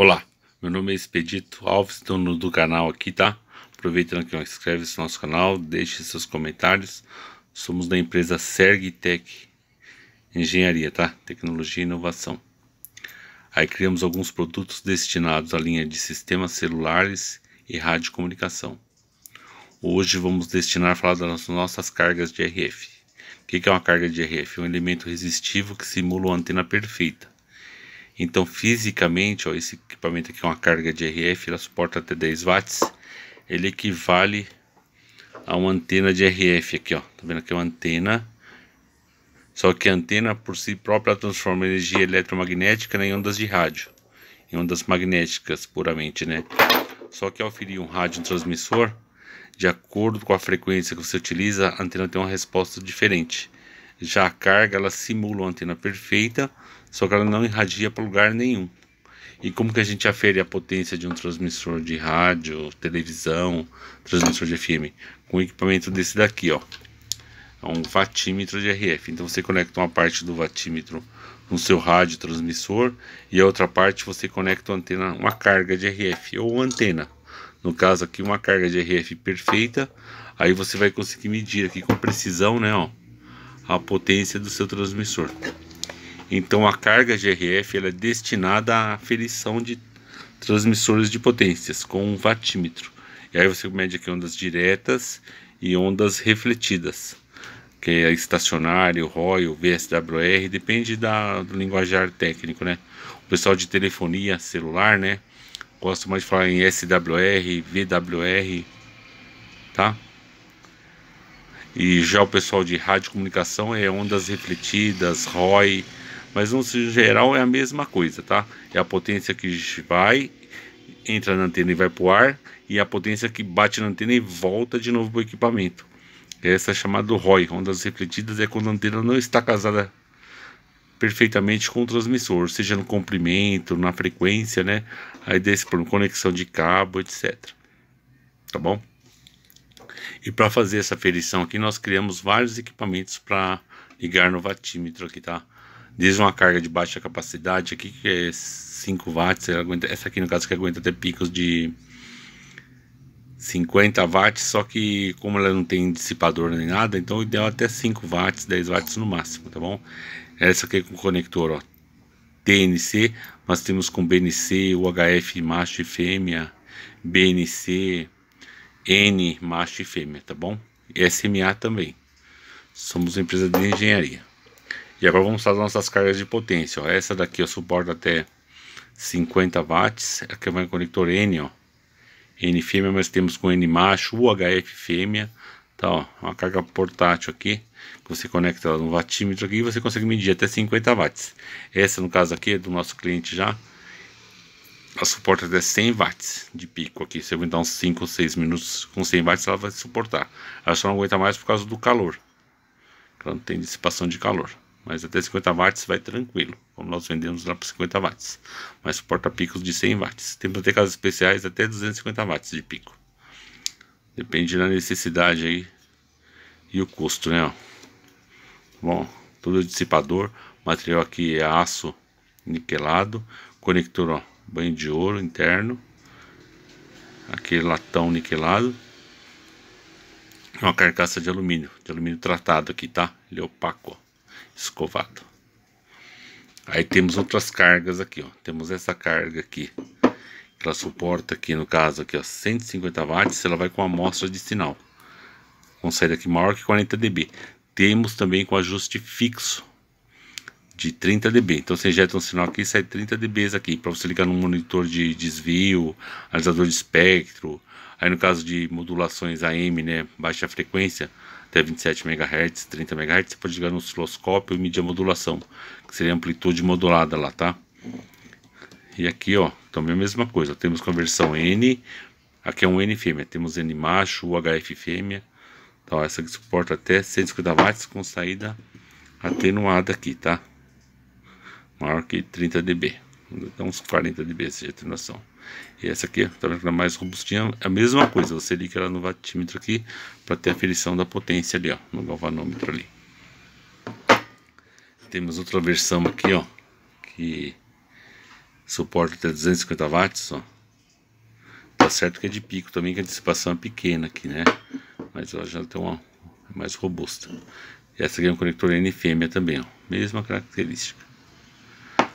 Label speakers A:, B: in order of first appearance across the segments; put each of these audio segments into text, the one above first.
A: Olá, meu nome é Expedito Alves, dono do canal aqui, tá? Aproveitando que inscreve-se no nosso canal, deixe seus comentários. Somos da empresa Sergtech Engenharia, tá? Tecnologia e Inovação. Aí criamos alguns produtos destinados à linha de sistemas celulares e radiocomunicação. Hoje vamos destinar a falar das nossas cargas de RF. O que é uma carga de RF? É um elemento resistivo que simula uma antena perfeita então, fisicamente, ó, esse equipamento aqui é uma carga de RF, ela suporta até 10 watts. Ele equivale a uma antena de RF aqui, ó. Tá vendo aqui é uma antena. Só que a antena por si própria transforma energia eletromagnética né, em ondas de rádio, em ondas magnéticas puramente, né? Só que ao ferir um rádio transmissor, de acordo com a frequência que você utiliza, a antena tem uma resposta diferente. Já a carga, ela simula uma antena perfeita, só que ela não irradia para lugar nenhum. E como que a gente afere a potência de um transmissor de rádio, televisão, transmissor de FM? Com um equipamento desse daqui, ó. É um vatímetro de RF. Então você conecta uma parte do vatímetro no seu rádio transmissor e a outra parte você conecta uma antena, uma carga de RF ou uma antena. No caso aqui uma carga de RF perfeita. Aí você vai conseguir medir aqui com precisão, né, ó, a potência do seu transmissor. Então a carga GRF ela é destinada à aferição de transmissores de potências com um vatímetro. E aí você mede aqui ondas diretas e ondas refletidas, que é estacionário, ROI, VSWR, depende da, do linguajar técnico, né? O pessoal de telefonia celular, né? Gosto mais de falar em SWR, VWR, tá? E já o pessoal de rádio comunicação é ondas refletidas, ROI, mas no geral é a mesma coisa, tá? É a potência que vai, entra na antena e vai para o ar, e a potência que bate na antena e volta de novo para o equipamento. Essa é chamada ROI, ondas refletidas, é quando a antena não está casada perfeitamente com o transmissor, seja no comprimento, na frequência, né? Aí desse por conexão de cabo, etc. Tá bom? E para fazer essa ferição aqui, nós criamos vários equipamentos para ligar no vatímetro aqui, tá? Desde uma carga de baixa capacidade, aqui que é 5 watts, aguenta, essa aqui no caso que aguenta até picos de 50 watts, só que como ela não tem dissipador nem nada, então o ideal é até 5 watts, 10 watts no máximo, tá bom? Essa aqui é com conector, ó, TNC, nós temos com BNC, UHF macho e fêmea, BNC, N macho e fêmea, tá bom? E SMA também. Somos uma empresa de engenharia. E agora vamos fazer as nossas cargas de potência. Ó. Essa daqui eu suporto até 50 watts. É aqui vai com conector N, ó. N fêmea, mas temos com N macho, UHF fêmea. Tá, ó, uma carga portátil aqui, que você conecta no vatímetro aqui e você consegue medir até 50 watts. Essa, no caso aqui, é do nosso cliente já. Ela suporta até 100 watts de pico aqui. Se eu aguentar uns 5 ou 6 minutos com 100 watts, ela vai suportar. Ela só não aguenta mais por causa do calor. Ela não tem dissipação de calor mas até 50 watts vai tranquilo, como nós vendemos lá para 50 watts, mas suporta picos de 100 watts. Temos até casas especiais até 250 watts de pico, depende da necessidade aí e o custo, né? Bom, todo dissipador, material aqui é aço niquelado, conector ó, banho de ouro interno, aquele latão niquelado, uma carcaça de alumínio, de alumínio tratado aqui, tá? Ele é opaco, ó escovado. Aí temos outras cargas aqui, ó. Temos essa carga aqui. Que ela suporta aqui, no caso aqui, ó, 150 watts, ela vai com amostra de sinal. consegue aqui maior que 40 dB. Temos também com ajuste fixo de 30 dB. Então você injeta um sinal aqui e sai 30 dB aqui, para você ligar no monitor de desvio, analisador de espectro, Aí no caso de modulações AM, né, baixa frequência, até 27 MHz, 30 MHz, você pode ligar no osciloscópio e medir a modulação, que seria a amplitude modulada lá, tá? E aqui, ó, também a mesma coisa, temos conversão N, aqui é um N fêmea, temos N macho, UHF fêmea, então essa que suporta até 150 watts com saída atenuada aqui, tá? Maior que 30 dB dá uns 40 dB de atenuação. E essa aqui, tá vendo que é mais robustinha, é a mesma coisa, você liga ela no vatímetro aqui para ter a aferição da potência ali, ó, no galvanômetro ali. Temos outra versão aqui, ó, que suporta até 250 watts, ó. Tá certo que é de pico também, que a dissipação é pequena aqui, né? Mas ela já tem uma é mais robusta. E essa aqui é um conector NFM também, ó, mesma característica.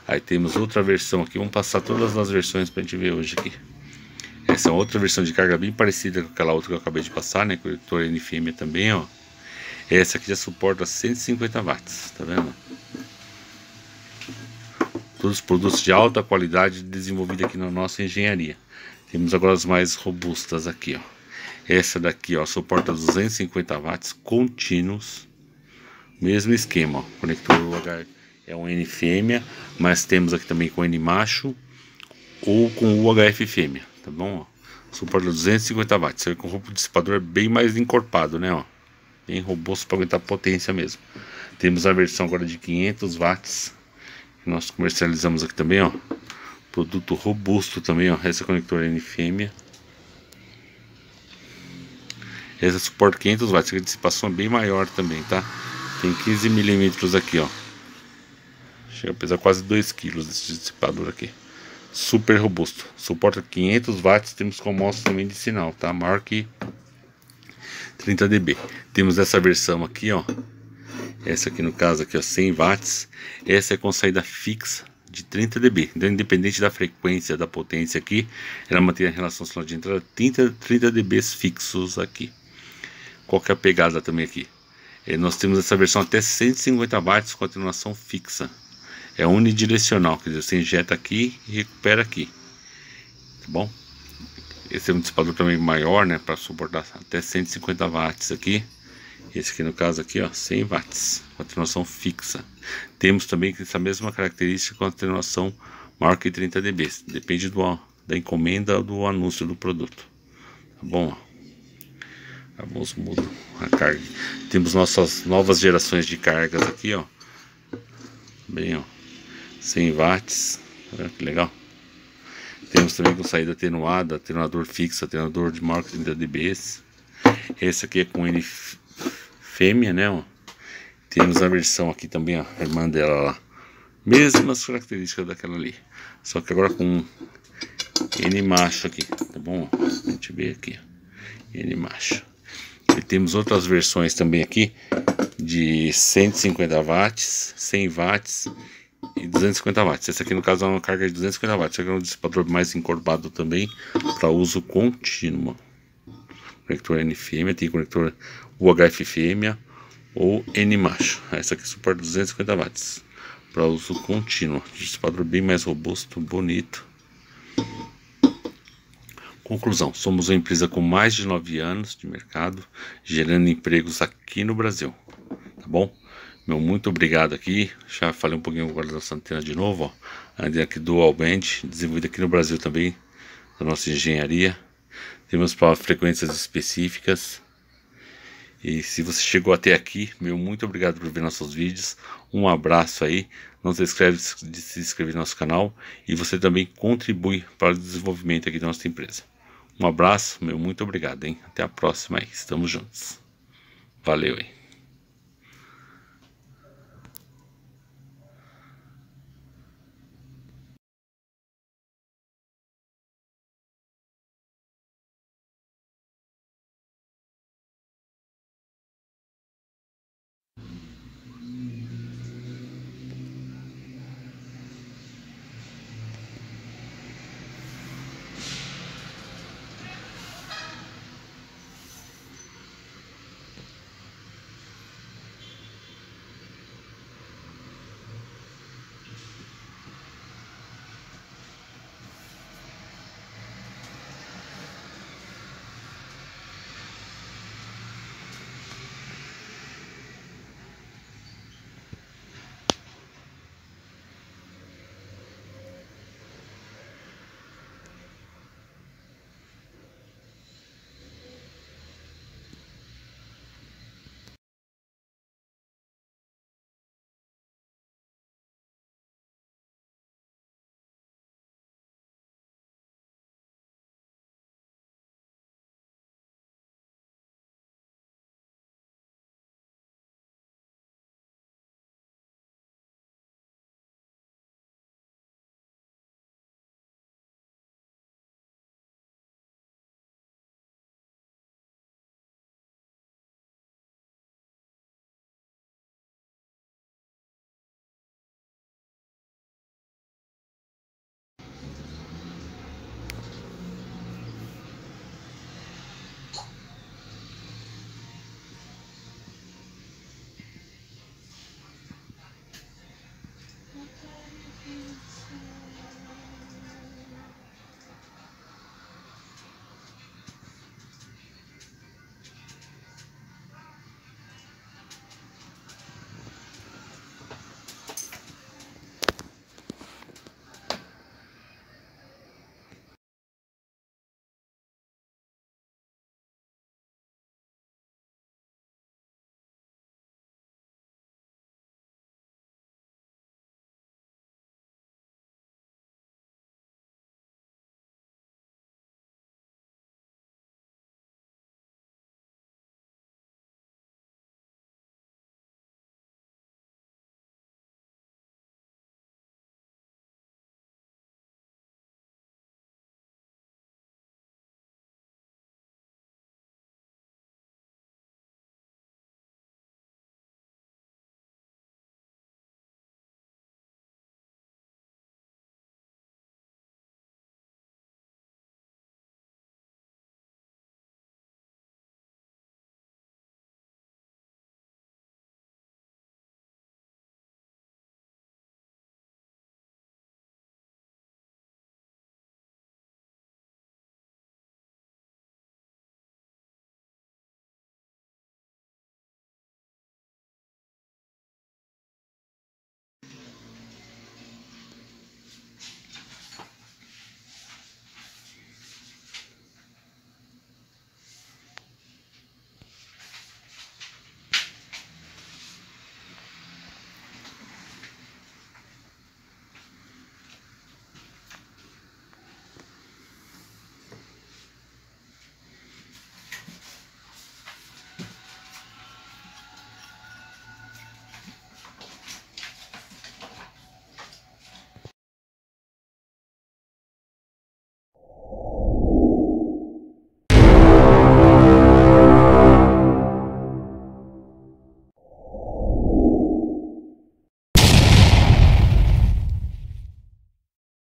A: Aí temos outra versão aqui, vamos passar todas as versões para a gente ver hoje aqui. Essa é outra versão de carga bem parecida com aquela outra que eu acabei de passar, né? Conector NFM também, ó. Essa aqui já suporta 150 watts, tá vendo? Todos os produtos de alta qualidade desenvolvidos aqui na nossa engenharia. Temos agora as mais robustas aqui, ó. Essa daqui, ó, suporta 250 watts contínuos. Mesmo esquema, ó, conector UHF é um N fêmea, mas temos aqui também com N macho ou com UHF fêmea, tá bom? suporta 250 watts, com roupa que dissipador é bem mais encorpado, né? Ó, bem robusto para aguentar potência mesmo. Temos a versão agora de 500 watts, que nós comercializamos aqui também, ó. Produto robusto também, ó, essa é conectora N fêmea. Essa suporta 500 watts, a dissipação é bem maior também, tá? Tem 15 milímetros aqui, ó. Chega a pesar quase 2 kg esse dissipador aqui. Super robusto. Suporta 500 watts. Temos como mostra também de sinal, tá? Maior que 30 dB. Temos essa versão aqui, ó. Essa aqui no caso aqui, ó, 100 watts. Essa é com saída fixa de 30 dB. Então, independente da frequência, da potência aqui, ela mantém a relação sinal de entrada 30, 30 dB fixos aqui. Qual que é a pegada também aqui? É, nós temos essa versão até 150 watts com atenuação fixa é unidirecional, quer dizer, você injeta aqui e recupera aqui, tá bom? Esse é um dissipador também maior, né, para suportar até 150 watts aqui. Esse aqui no caso aqui, ó, 100 watts, com atenuação fixa. Temos também essa mesma característica com atenuação maior que 30 dB, depende do, da encomenda do anúncio do produto. Tá bom? Vamos mudar a carga. Temos nossas novas gerações de cargas aqui, ó. Bem, ó. 100 watts. Olha né, que legal. Temos também com saída atenuada, atenuador fixo, atenuador de marca 30 dBs. Esse aqui é com N fêmea, né? Ó. Temos a versão aqui também, a irmã dela lá. Mesmas características daquela ali. Só que agora com N macho aqui, tá bom? A gente vê aqui, N macho. E temos outras versões também aqui de 150 watts, 100 watts e 250 watts. Esse aqui no caso é uma carga de 250 watts. Esse aqui é um dissipador mais encorpado também para uso contínuo. Conector NFM, tem conector UHF fêmea ou N macho. Essa aqui suporta 250 watts para uso contínuo. Dissipador bem mais robusto, bonito. Conclusão: somos uma empresa com mais de 9 anos de mercado, gerando empregos aqui no Brasil. Tá bom? Meu muito obrigado aqui. Já falei um pouquinho agora da antena de novo. Ó. A antena aqui do Band desenvolvida aqui no Brasil também, da nossa engenharia. Temos para frequências específicas. E se você chegou até aqui, meu muito obrigado por ver nossos vídeos. Um abraço aí. Não se esquece de se inscrever no nosso canal e você também contribui para o desenvolvimento aqui da nossa empresa. Um abraço, meu muito obrigado, hein? Até a próxima aí. Estamos juntos. Valeu, hein?